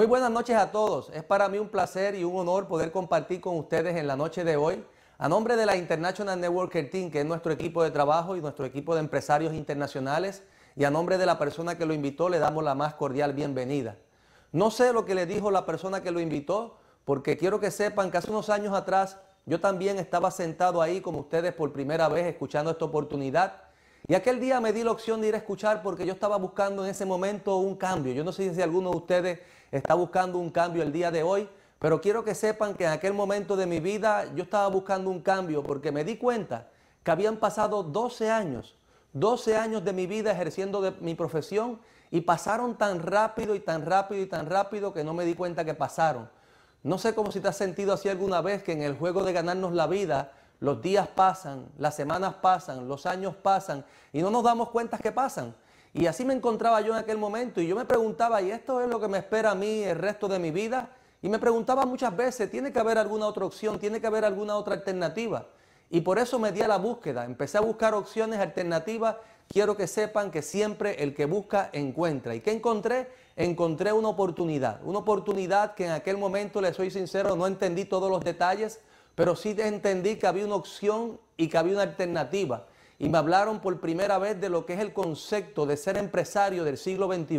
Muy buenas noches a todos. Es para mí un placer y un honor poder compartir con ustedes en la noche de hoy. A nombre de la International Networker Team, que es nuestro equipo de trabajo y nuestro equipo de empresarios internacionales, y a nombre de la persona que lo invitó, le damos la más cordial bienvenida. No sé lo que le dijo la persona que lo invitó, porque quiero que sepan que hace unos años atrás yo también estaba sentado ahí como ustedes por primera vez escuchando esta oportunidad. Y aquel día me di la opción de ir a escuchar porque yo estaba buscando en ese momento un cambio. Yo no sé si alguno de ustedes está buscando un cambio el día de hoy, pero quiero que sepan que en aquel momento de mi vida yo estaba buscando un cambio porque me di cuenta que habían pasado 12 años, 12 años de mi vida ejerciendo de mi profesión y pasaron tan rápido y tan rápido y tan rápido que no me di cuenta que pasaron. No sé cómo si te has sentido así alguna vez que en el juego de ganarnos la vida, los días pasan, las semanas pasan, los años pasan y no nos damos cuenta que pasan. Y así me encontraba yo en aquel momento y yo me preguntaba, ¿y esto es lo que me espera a mí el resto de mi vida? Y me preguntaba muchas veces, ¿tiene que haber alguna otra opción? ¿Tiene que haber alguna otra alternativa? Y por eso me di a la búsqueda, empecé a buscar opciones alternativas. Quiero que sepan que siempre el que busca encuentra. ¿Y qué encontré? Encontré una oportunidad, una oportunidad que en aquel momento, les soy sincero, no entendí todos los detalles, pero sí entendí que había una opción y que había una alternativa y me hablaron por primera vez de lo que es el concepto de ser empresario del siglo XXI,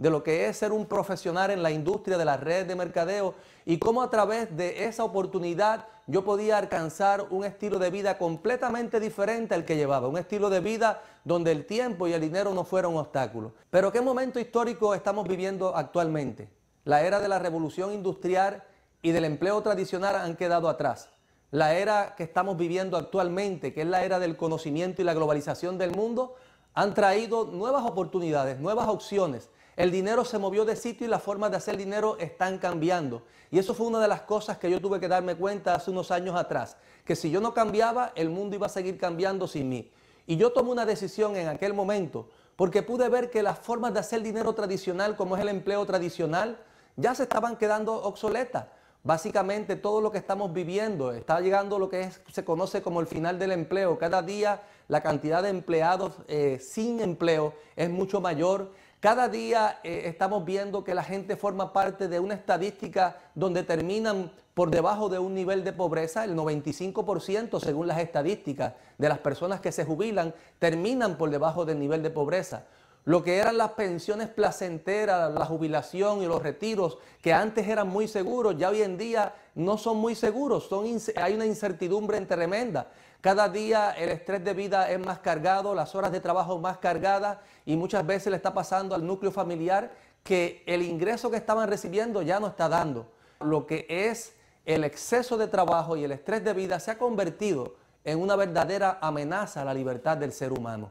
de lo que es ser un profesional en la industria de las redes de mercadeo y cómo a través de esa oportunidad yo podía alcanzar un estilo de vida completamente diferente al que llevaba, un estilo de vida donde el tiempo y el dinero no fueron obstáculos. Pero ¿qué momento histórico estamos viviendo actualmente? La era de la revolución industrial y del empleo tradicional han quedado atrás la era que estamos viviendo actualmente, que es la era del conocimiento y la globalización del mundo, han traído nuevas oportunidades, nuevas opciones. El dinero se movió de sitio y las formas de hacer dinero están cambiando. Y eso fue una de las cosas que yo tuve que darme cuenta hace unos años atrás, que si yo no cambiaba, el mundo iba a seguir cambiando sin mí. Y yo tomé una decisión en aquel momento, porque pude ver que las formas de hacer dinero tradicional, como es el empleo tradicional, ya se estaban quedando obsoletas. Básicamente todo lo que estamos viviendo está llegando a lo que se conoce como el final del empleo. Cada día la cantidad de empleados eh, sin empleo es mucho mayor. Cada día eh, estamos viendo que la gente forma parte de una estadística donde terminan por debajo de un nivel de pobreza, el 95% según las estadísticas de las personas que se jubilan terminan por debajo del nivel de pobreza. Lo que eran las pensiones placenteras, la jubilación y los retiros, que antes eran muy seguros, ya hoy en día no son muy seguros. hay una incertidumbre tremenda. Cada día el estrés de vida es más cargado, las horas de trabajo más cargadas y muchas veces le está pasando al núcleo familiar que el ingreso que estaban recibiendo ya no está dando. Lo que es el exceso de trabajo y el estrés de vida se ha convertido en una verdadera amenaza a la libertad del ser humano.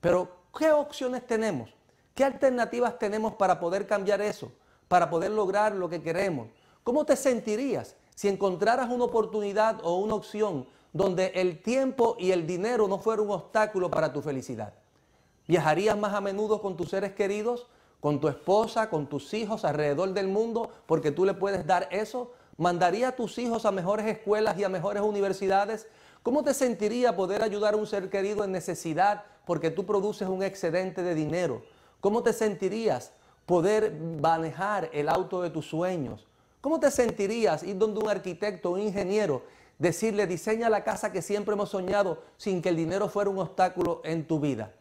Pero ¿Qué opciones tenemos? ¿Qué alternativas tenemos para poder cambiar eso? Para poder lograr lo que queremos. ¿Cómo te sentirías si encontraras una oportunidad o una opción donde el tiempo y el dinero no fueran un obstáculo para tu felicidad? ¿Viajarías más a menudo con tus seres queridos, con tu esposa, con tus hijos alrededor del mundo porque tú le puedes dar eso? ¿Mandaría a tus hijos a mejores escuelas y a mejores universidades? ¿Cómo te sentiría poder ayudar a un ser querido en necesidad porque tú produces un excedente de dinero? ¿Cómo te sentirías poder manejar el auto de tus sueños? ¿Cómo te sentirías ir donde un arquitecto, un ingeniero, decirle diseña la casa que siempre hemos soñado sin que el dinero fuera un obstáculo en tu vida?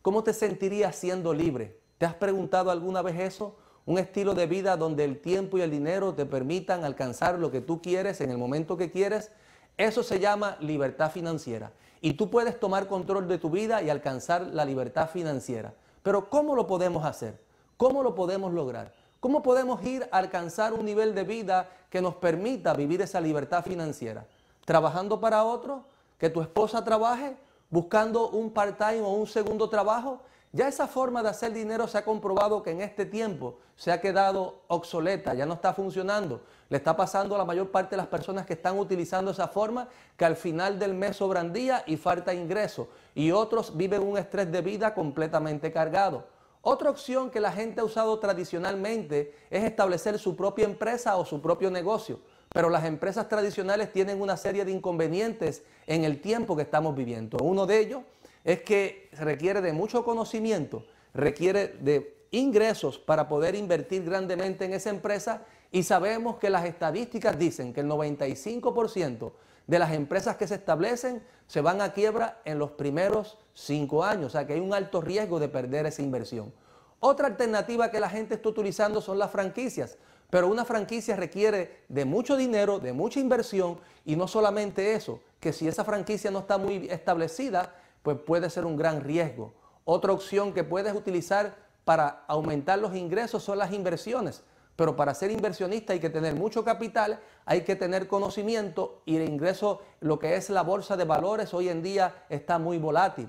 ¿Cómo te sentirías siendo libre? ¿Te has preguntado alguna vez eso? Un estilo de vida donde el tiempo y el dinero te permitan alcanzar lo que tú quieres en el momento que quieres. Eso se llama libertad financiera. Y tú puedes tomar control de tu vida y alcanzar la libertad financiera. Pero ¿cómo lo podemos hacer? ¿Cómo lo podemos lograr? ¿Cómo podemos ir a alcanzar un nivel de vida que nos permita vivir esa libertad financiera? ¿Trabajando para otro? ¿Que tu esposa trabaje? ¿Buscando un part-time o un segundo trabajo? Ya esa forma de hacer dinero se ha comprobado que en este tiempo se ha quedado obsoleta, ya no está funcionando. Le está pasando a la mayor parte de las personas que están utilizando esa forma que al final del mes sobran y falta ingreso. Y otros viven un estrés de vida completamente cargado. Otra opción que la gente ha usado tradicionalmente es establecer su propia empresa o su propio negocio. Pero las empresas tradicionales tienen una serie de inconvenientes en el tiempo que estamos viviendo. Uno de ellos es que requiere de mucho conocimiento, requiere de ingresos para poder invertir grandemente en esa empresa y sabemos que las estadísticas dicen que el 95% de las empresas que se establecen se van a quiebra en los primeros cinco años, o sea que hay un alto riesgo de perder esa inversión. Otra alternativa que la gente está utilizando son las franquicias, pero una franquicia requiere de mucho dinero, de mucha inversión y no solamente eso, que si esa franquicia no está muy establecida, pues puede ser un gran riesgo. Otra opción que puedes utilizar para aumentar los ingresos son las inversiones. Pero para ser inversionista hay que tener mucho capital, hay que tener conocimiento y el ingreso, lo que es la bolsa de valores hoy en día está muy volátil.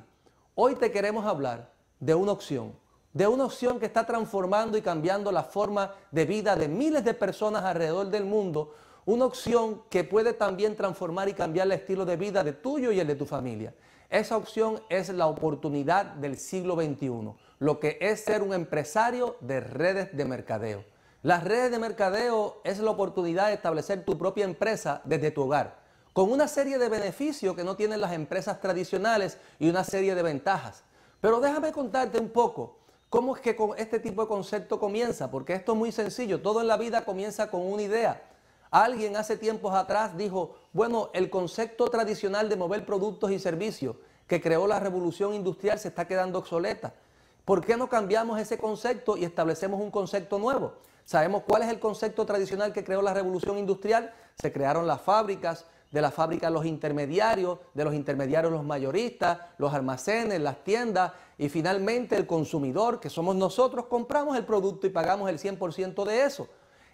Hoy te queremos hablar de una opción, de una opción que está transformando y cambiando la forma de vida de miles de personas alrededor del mundo, una opción que puede también transformar y cambiar el estilo de vida de tuyo y el de tu familia. Esa opción es la oportunidad del siglo XXI, lo que es ser un empresario de redes de mercadeo. Las redes de mercadeo es la oportunidad de establecer tu propia empresa desde tu hogar, con una serie de beneficios que no tienen las empresas tradicionales y una serie de ventajas. Pero déjame contarte un poco cómo es que con este tipo de concepto comienza, porque esto es muy sencillo, todo en la vida comienza con una idea. Alguien hace tiempos atrás dijo, bueno, el concepto tradicional de mover productos y servicios que creó la revolución industrial se está quedando obsoleta. ¿Por qué no cambiamos ese concepto y establecemos un concepto nuevo? Sabemos cuál es el concepto tradicional que creó la revolución industrial. Se crearon las fábricas, de las fábricas los intermediarios, de los intermediarios los mayoristas, los almacenes, las tiendas y finalmente el consumidor, que somos nosotros, compramos el producto y pagamos el 100% de eso.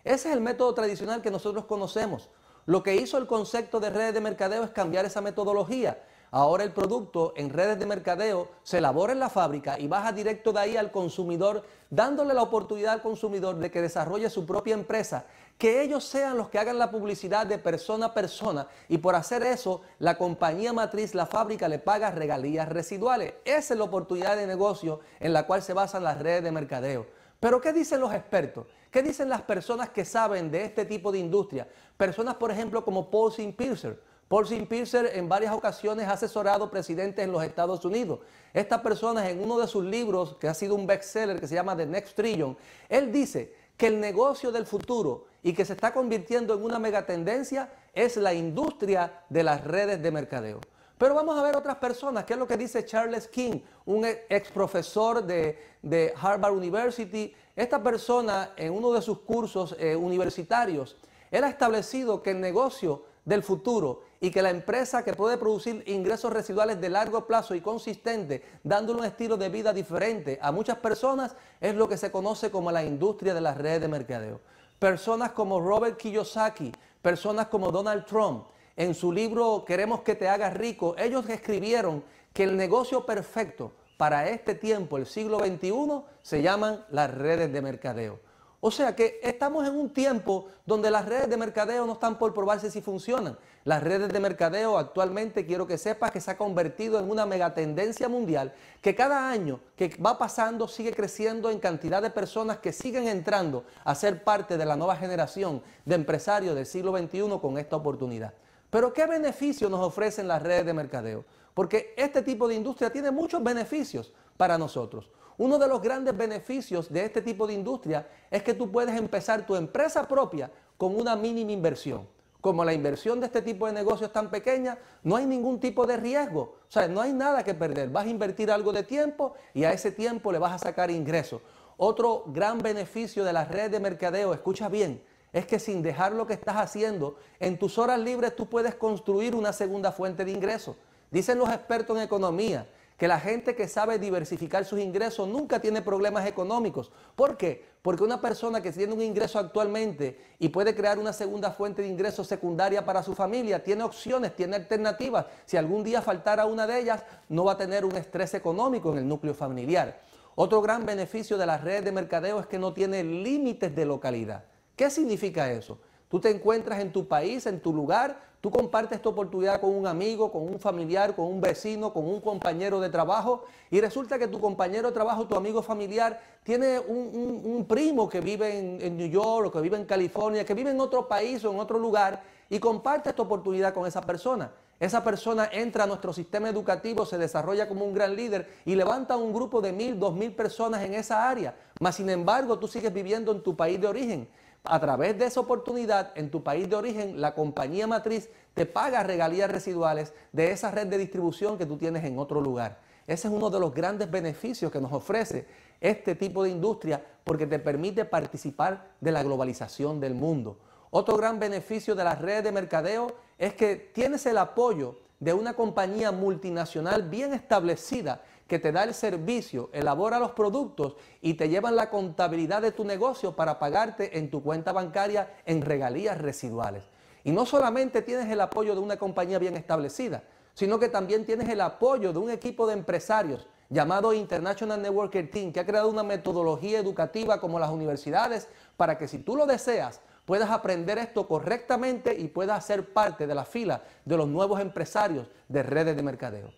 Ese es el método tradicional que nosotros conocemos. Lo que hizo el concepto de redes de mercadeo es cambiar esa metodología. Ahora el producto en redes de mercadeo se elabora en la fábrica y baja directo de ahí al consumidor, dándole la oportunidad al consumidor de que desarrolle su propia empresa, que ellos sean los que hagan la publicidad de persona a persona y por hacer eso la compañía matriz, la fábrica, le paga regalías residuales. Esa es la oportunidad de negocio en la cual se basan las redes de mercadeo. Pero ¿qué dicen los expertos? ¿Qué dicen las personas que saben de este tipo de industria? Personas, por ejemplo, como Paul St. piercer Paul st piercer en varias ocasiones ha asesorado presidentes en los Estados Unidos. Esta persona en uno de sus libros, que ha sido un bestseller, que se llama The Next Trillion, él dice que el negocio del futuro y que se está convirtiendo en una megatendencia es la industria de las redes de mercadeo. Pero vamos a ver otras personas, ¿Qué es lo que dice Charles King, un ex profesor de Harvard University, esta persona, en uno de sus cursos eh, universitarios, él ha establecido que el negocio del futuro y que la empresa que puede producir ingresos residuales de largo plazo y consistente, dándole un estilo de vida diferente a muchas personas, es lo que se conoce como la industria de las redes de mercadeo. Personas como Robert Kiyosaki, personas como Donald Trump, en su libro Queremos que te hagas rico, ellos escribieron que el negocio perfecto para este tiempo, el siglo XXI, se llaman las redes de mercadeo. O sea que estamos en un tiempo donde las redes de mercadeo no están por probarse si funcionan. Las redes de mercadeo actualmente quiero que sepas que se ha convertido en una megatendencia mundial que cada año que va pasando sigue creciendo en cantidad de personas que siguen entrando a ser parte de la nueva generación de empresarios del siglo XXI con esta oportunidad. Pero ¿qué beneficio nos ofrecen las redes de mercadeo? Porque este tipo de industria tiene muchos beneficios para nosotros. Uno de los grandes beneficios de este tipo de industria es que tú puedes empezar tu empresa propia con una mínima inversión. Como la inversión de este tipo de negocios es tan pequeña, no hay ningún tipo de riesgo. O sea, no hay nada que perder. Vas a invertir algo de tiempo y a ese tiempo le vas a sacar ingresos. Otro gran beneficio de la red de mercadeo, escucha bien, es que sin dejar lo que estás haciendo, en tus horas libres tú puedes construir una segunda fuente de ingresos. Dicen los expertos en economía que la gente que sabe diversificar sus ingresos nunca tiene problemas económicos. ¿Por qué? Porque una persona que tiene un ingreso actualmente y puede crear una segunda fuente de ingreso secundaria para su familia, tiene opciones, tiene alternativas. Si algún día faltara una de ellas, no va a tener un estrés económico en el núcleo familiar. Otro gran beneficio de las redes de mercadeo es que no tiene límites de localidad. ¿Qué significa eso? Tú te encuentras en tu país, en tu lugar, Tú compartes tu oportunidad con un amigo, con un familiar, con un vecino, con un compañero de trabajo y resulta que tu compañero de trabajo, tu amigo familiar, tiene un, primo que vive en, New York o que vive en California, que vive en otro país o en otro lugar y comparte tu oportunidad con esa persona. Esa persona entra a nuestro sistema educativo, se desarrolla como un gran líder y levanta un grupo de mil, dos mil personas en esa área. Mas, sin embargo, tú sigues viviendo en tu país de origen. A través de esa oportunidad en tu país de origen, la compañía matriz te paga regalías residuales de esa red de distribución que tú tienes en otro lugar. Ese es uno de los grandes beneficios que nos ofrece este tipo de industria porque te permite participar de la globalización del mundo. Otro gran beneficio de las redes de mercadeo es que tienes el apoyo de una compañía multinacional bien establecida que te da el servicio, elabora los productos y te llevan la contabilidad de tu negocio para pagarte en tu cuenta bancaria en regalías residuales. Y no solamente tienes el apoyo de una compañía bien establecida, sino que también tienes el apoyo de un equipo de empresarios llamado International Networker Team, que ha creado una metodología educativa como las universidades, para que si tú lo deseas, puedas aprender esto correctamente y puedas ser parte de la fila de los nuevos empresarios de redes de mercadeo.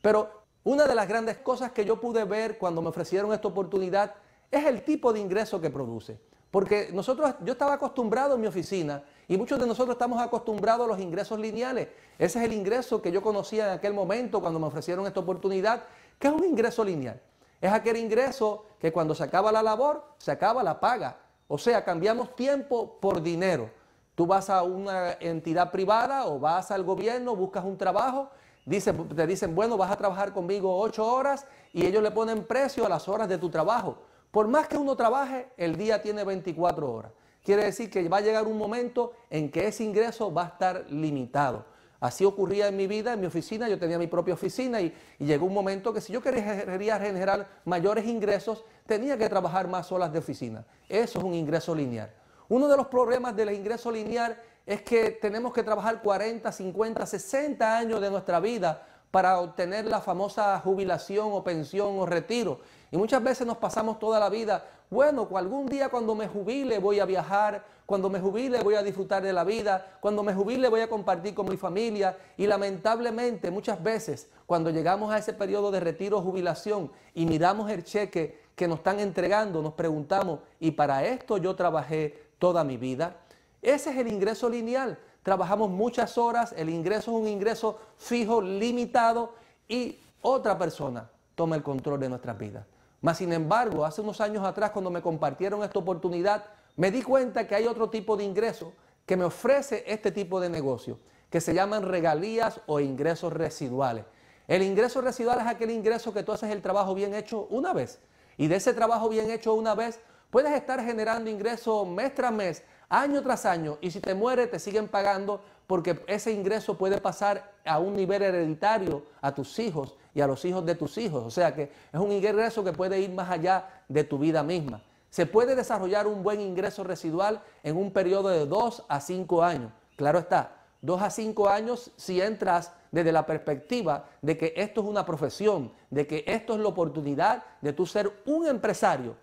Pero una de las grandes cosas que yo pude ver cuando me ofrecieron esta oportunidad es el tipo de ingreso que produce. Porque nosotros, yo estaba acostumbrado en mi oficina y muchos de nosotros estamos acostumbrados a los ingresos lineales. Ese es el ingreso que yo conocía en aquel momento cuando me ofrecieron esta oportunidad, que es un ingreso lineal. Es aquel ingreso que cuando se acaba la labor, se acaba la paga. O sea, cambiamos tiempo por dinero. Tú vas a una entidad privada o vas al gobierno, buscas un trabajo te dicen, bueno, vas a trabajar conmigo ocho horas y ellos le ponen precio a las horas de tu trabajo. Por más que uno trabaje, el día tiene 24 horas. Quiere decir que va a llegar un momento en que ese ingreso va a estar limitado. Así ocurría en mi vida, en mi oficina, yo tenía mi propia oficina y, y llegó un momento que si yo quería generar mayores ingresos, tenía que trabajar más horas de oficina. Eso es un ingreso lineal. Uno de los problemas del ingreso lineal es que tenemos que trabajar 40, 50, 60 años de nuestra vida para obtener la famosa jubilación o pensión o retiro. Y muchas veces nos pasamos toda la vida, bueno, algún día cuando me jubile voy a viajar, cuando me jubile voy a disfrutar de la vida, cuando me jubile voy a compartir con mi familia. Y lamentablemente muchas veces cuando llegamos a ese periodo de retiro o jubilación y miramos el cheque que nos están entregando, nos preguntamos, ¿y para esto yo trabajé toda mi vida? Ese es el ingreso lineal. Trabajamos muchas horas, el ingreso es un ingreso fijo, limitado y otra persona toma el control de nuestras vidas. Mas, sin embargo, hace unos años atrás, cuando me compartieron esta oportunidad, me di cuenta que hay otro tipo de ingreso que me ofrece este tipo de negocio, que se llaman regalías o ingresos residuales. El ingreso residual es aquel ingreso que tú haces el trabajo bien hecho una vez. Y de ese trabajo bien hecho una vez, puedes estar generando ingresos mes tras mes año tras año y si te muere te siguen pagando porque ese ingreso puede pasar a un nivel hereditario a tus hijos y a los hijos de tus hijos. O sea que es un ingreso que puede ir más allá de tu vida misma. Se puede desarrollar un buen ingreso residual en un periodo de 2 a 5 años. Claro está, dos a cinco años si entras desde la perspectiva de que esto es una profesión, de que esto es la oportunidad de tú ser un empresario,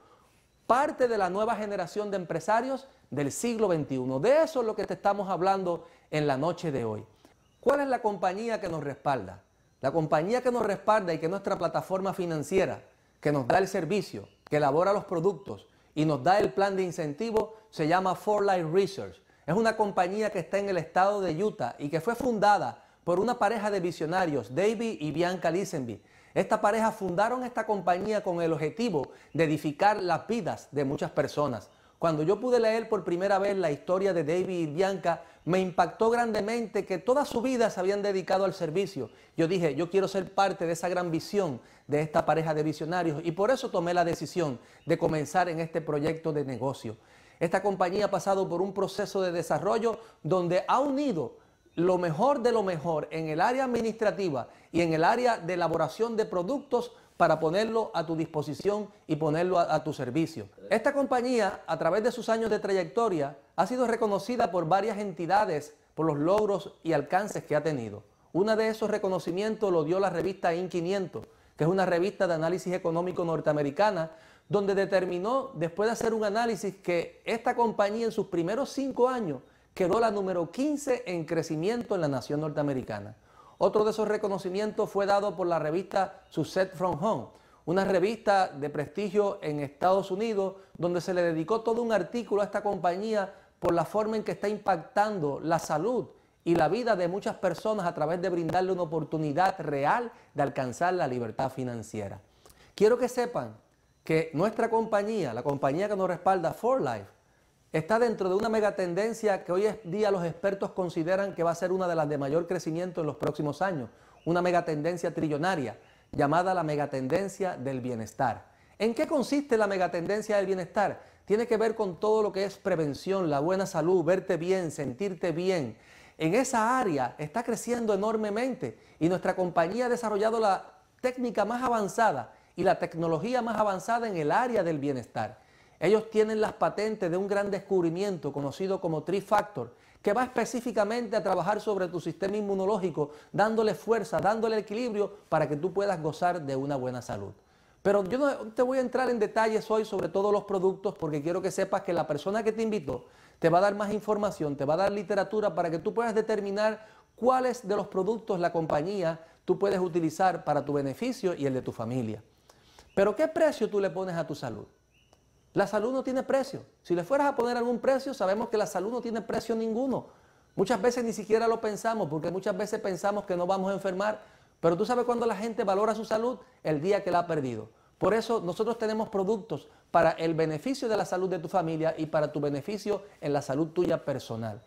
parte de la nueva generación de empresarios del siglo XXI. De eso es lo que te estamos hablando en la noche de hoy. ¿Cuál es la compañía que nos respalda? La compañía que nos respalda y que nuestra plataforma financiera, que nos da el servicio, que elabora los productos y nos da el plan de incentivo, se llama For Life Research. Es una compañía que está en el estado de Utah y que fue fundada por una pareja de visionarios, David y Bianca Lisenby. Esta pareja fundaron esta compañía con el objetivo de edificar las vidas de muchas personas. Cuando yo pude leer por primera vez la historia de David y Bianca, me impactó grandemente que toda su vida se habían dedicado al servicio. Yo dije, yo quiero ser parte de esa gran visión de esta pareja de visionarios y por eso tomé la decisión de comenzar en este proyecto de negocio. Esta compañía ha pasado por un proceso de desarrollo donde ha unido lo mejor de lo mejor en el área administrativa y en el área de elaboración de productos para ponerlo a tu disposición y ponerlo a, tu servicio. Esta compañía, a través de sus años de trayectoria, ha sido reconocida por varias entidades por los logros y alcances que ha tenido. Una de esos reconocimientos lo dio la revista IN500, que es una revista de análisis económico norteamericana, donde determinó, después de hacer un análisis, que esta compañía en sus primeros cinco años quedó la número 15 en crecimiento en la nación norteamericana. Otro de esos reconocimientos fue dado por la revista Success From Home, una revista de prestigio en Estados Unidos, donde se le dedicó todo un artículo a esta compañía por la forma en que está impactando la salud y la vida de muchas personas a través de brindarle una oportunidad real de alcanzar la libertad financiera. Quiero que sepan que nuestra compañía, la compañía que nos respalda For Life, está dentro de una megatendencia que hoy día los expertos consideran que va a ser una de las de mayor crecimiento en los próximos años, una megatendencia trillonaria llamada la megatendencia del bienestar. ¿En qué consiste la megatendencia del bienestar? Tiene que ver con todo lo que es prevención, la buena salud, verte bien, sentirte bien. En esa área está creciendo enormemente y nuestra compañía ha desarrollado la técnica más avanzada y la tecnología más avanzada en el área del bienestar. Ellos tienen las patentes de un gran descubrimiento conocido como Trifactor, que va específicamente a trabajar sobre tu sistema inmunológico, dándole fuerza, dándole equilibrio para que tú puedas gozar de una buena salud. Pero yo no te voy a entrar en detalles hoy sobre todos los productos porque quiero que sepas que la persona que te invitó te va a dar más información, te va a dar literatura para que tú puedas determinar cuáles de los productos la compañía tú puedes utilizar para tu beneficio y el de tu familia. Pero ¿qué precio tú le pones a tu salud? La salud no tiene precio. Si le fueras a poner algún precio, sabemos que la salud no tiene precio ninguno. Muchas veces ni siquiera lo pensamos, porque muchas veces pensamos que no vamos a enfermar. Pero tú sabes cuando la gente valora su salud, el día que la ha perdido. Por eso nosotros tenemos productos para el beneficio de la salud de tu familia y para tu beneficio en la salud tuya personal.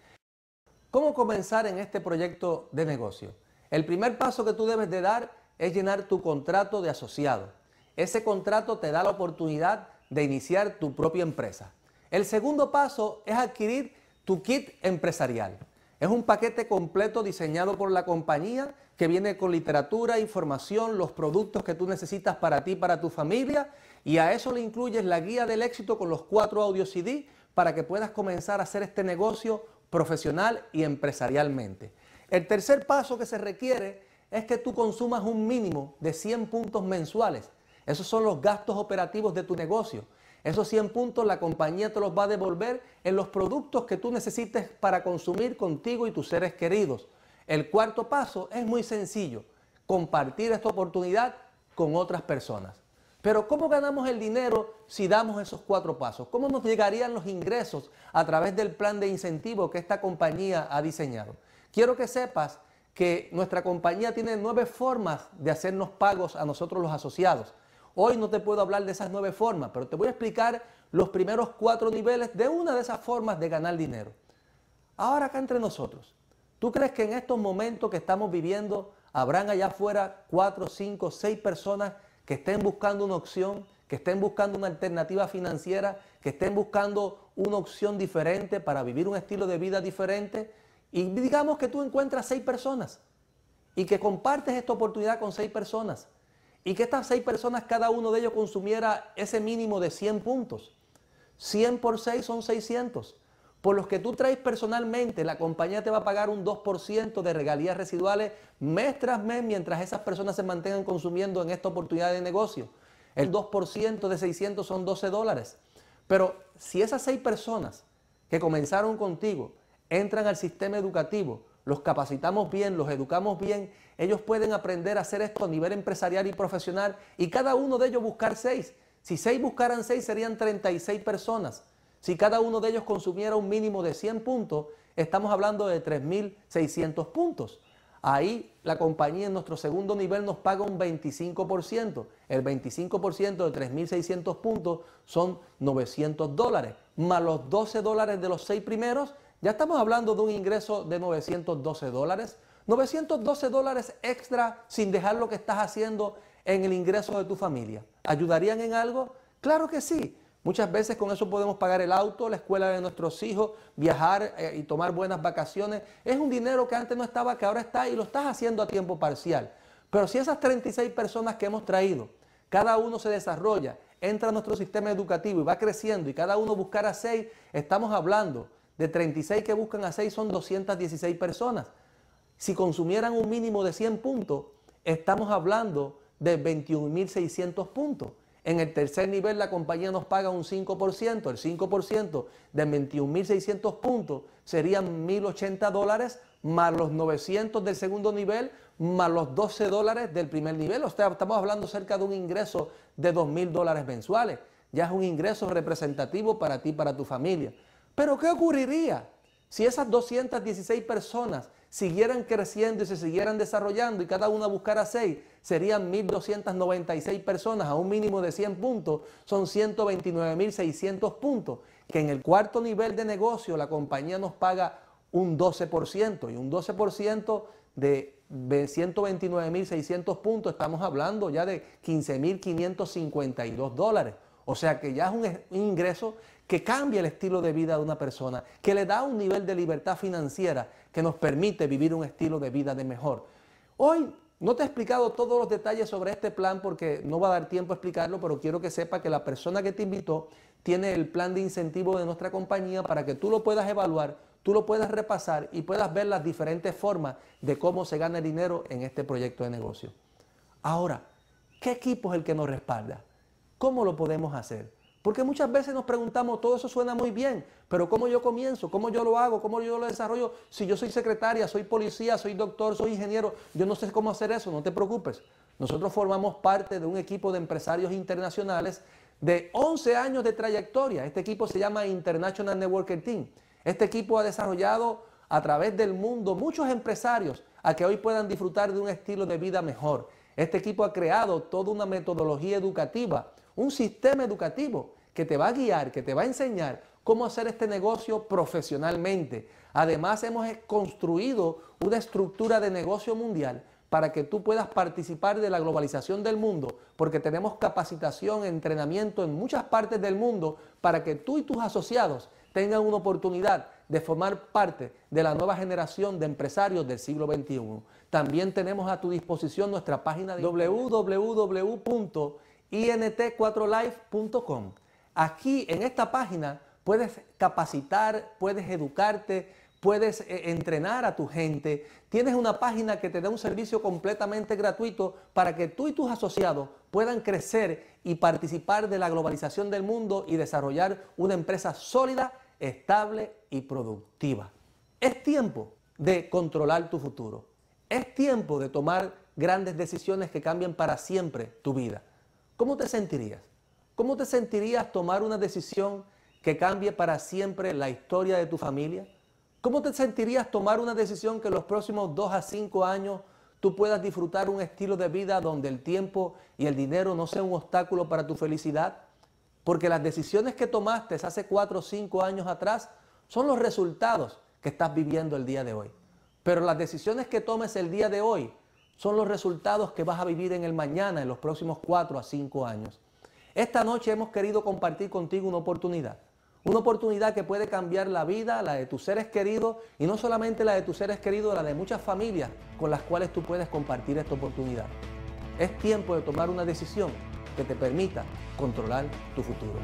¿Cómo comenzar en este proyecto de negocio? El primer paso que tú debes de dar es llenar tu contrato de asociado. Ese contrato te da la oportunidad de iniciar tu propia empresa. El segundo paso es adquirir tu kit empresarial. Es un paquete completo diseñado por la compañía que viene con literatura, información, los productos que tú necesitas para ti, para tu familia y a eso le incluyes la guía del éxito con los cuatro audio CD para que puedas comenzar a hacer este negocio profesional y empresarialmente. El tercer paso que se requiere es que tú consumas un mínimo de 100 puntos mensuales esos son los gastos operativos de tu negocio. Esos 100 puntos la compañía te los va a devolver en los productos que tú necesites para consumir contigo y tus seres queridos. El cuarto paso es muy sencillo, compartir esta oportunidad con otras personas. Pero ¿cómo ganamos el dinero si damos esos cuatro pasos? ¿Cómo nos llegarían los ingresos a través del plan de incentivo que esta compañía ha diseñado? Quiero que sepas que nuestra compañía tiene nueve formas de hacernos pagos a nosotros los asociados. Hoy no te puedo hablar de esas nueve formas, pero te voy a explicar los primeros cuatro niveles de una de esas formas de ganar dinero. Ahora acá entre nosotros, ¿tú crees que en estos momentos que estamos viviendo habrán allá afuera cuatro, cinco, seis personas que estén buscando una opción, que estén buscando una alternativa financiera, que estén buscando una opción diferente para vivir un estilo de vida diferente? Y digamos que tú encuentras seis personas y que compartes esta oportunidad con seis personas y que estas seis personas, cada uno de ellos consumiera ese mínimo de 100 puntos. 100 por 6 son 600. Por los que tú traes personalmente, la compañía te va a pagar un 2% de regalías residuales mes tras mes mientras esas personas se mantengan consumiendo en esta oportunidad de negocio. El 2% de 600 son 12 dólares. Pero si esas seis personas que comenzaron contigo entran al sistema educativo, los capacitamos bien, los educamos bien, ellos pueden aprender a hacer esto a nivel empresarial y profesional y cada uno de ellos buscar seis. Si seis buscaran seis serían 36 personas. Si cada uno de ellos consumiera un mínimo de 100 puntos, estamos hablando de 3.600 puntos. Ahí la compañía en nuestro segundo nivel nos paga un 25%. El 25% de 3.600 puntos son 900 dólares, más los 12 dólares de los seis primeros ya estamos hablando de un ingreso de 912 dólares. 912 dólares extra sin dejar lo que estás haciendo en el ingreso de tu familia. ¿Ayudarían en algo? Claro que sí. Muchas veces con eso podemos pagar el auto, la escuela de nuestros hijos, viajar eh, y tomar buenas vacaciones. Es un dinero que antes no estaba, que ahora está y lo estás haciendo a tiempo parcial. Pero si esas 36 personas que hemos traído, cada uno se desarrolla, entra a nuestro sistema educativo y va creciendo y cada uno buscará seis, estamos hablando de 36 que buscan a 6 son 216 personas. Si consumieran un mínimo de 100 puntos, estamos hablando de 21.600 puntos. En el tercer nivel la compañía nos paga un 5%, el 5% de 21.600 puntos serían 1.080 dólares más los 900 del segundo nivel más los 12 dólares del primer nivel. O sea, estamos hablando cerca de un ingreso de 2.000 dólares mensuales. Ya es un ingreso representativo para ti, para tu familia. Pero ¿qué ocurriría si esas 216 personas siguieran creciendo y se siguieran desarrollando y cada una buscara 6? Serían 1.296 personas a un mínimo de 100 puntos, son 129.600 puntos, que en el cuarto nivel de negocio la compañía nos paga un 12% y un 12% de 129.600 puntos, estamos hablando ya de 15.552 dólares. O sea que ya es un ingreso que cambia el estilo de vida de una persona, que le da un nivel de libertad financiera que nos permite vivir un estilo de vida de mejor. Hoy no te he explicado todos los detalles sobre este plan porque no va a dar tiempo a explicarlo, pero quiero que sepa que la persona que te invitó tiene el plan de incentivo de nuestra compañía para que tú lo puedas evaluar, tú lo puedas repasar y puedas ver las diferentes formas de cómo se gana dinero en este proyecto de negocio. Ahora, ¿qué equipo es el que nos respalda? ¿Cómo lo podemos hacer? Porque muchas veces nos preguntamos, todo eso suena muy bien, pero ¿cómo yo comienzo? ¿Cómo yo lo hago? ¿Cómo yo lo desarrollo? Si yo soy secretaria, soy policía, soy doctor, soy ingeniero, yo no sé cómo hacer eso, no te preocupes. Nosotros formamos parte de un equipo de empresarios internacionales de 11 años de trayectoria. Este equipo se llama International Networking Team. Este equipo ha desarrollado a través del mundo muchos empresarios a que hoy puedan disfrutar de un estilo de vida mejor. Este equipo ha creado toda una metodología educativa un sistema educativo que te va a guiar, que te va a enseñar cómo hacer este negocio profesionalmente. Además, hemos construido una estructura de negocio mundial para que tú puedas participar de la globalización del mundo, porque tenemos capacitación, entrenamiento en muchas partes del mundo para que tú y tus asociados tengan una oportunidad de formar parte de la nueva generación de empresarios del siglo XXI. También tenemos a tu disposición nuestra página de www int4life.com. Aquí en esta página puedes capacitar, puedes educarte, puedes eh, entrenar a tu gente. Tienes una página que te da un servicio completamente gratuito para que tú y tus asociados puedan crecer y participar de la globalización del mundo y desarrollar una empresa sólida, estable y productiva. Es tiempo de controlar tu futuro. Es tiempo de tomar grandes decisiones que cambien para siempre tu vida. ¿cómo te sentirías? ¿Cómo te sentirías tomar una decisión que cambie para siempre la historia de tu familia? ¿Cómo te sentirías tomar una decisión que en los próximos dos a cinco años tú puedas disfrutar un estilo de vida donde el tiempo y el dinero no sean un obstáculo para tu felicidad? Porque las decisiones que tomaste hace cuatro o cinco años atrás son los resultados que estás viviendo el día de hoy. Pero las decisiones que tomes el día de hoy son los resultados que vas a vivir en el mañana, en los próximos cuatro a cinco años. Esta noche hemos querido compartir contigo una oportunidad. Una oportunidad que puede cambiar la vida, la de tus seres queridos y no solamente la de tus seres queridos, la de muchas familias con las cuales tú puedes compartir esta oportunidad. Es tiempo de tomar una decisión que te permita controlar tu futuro.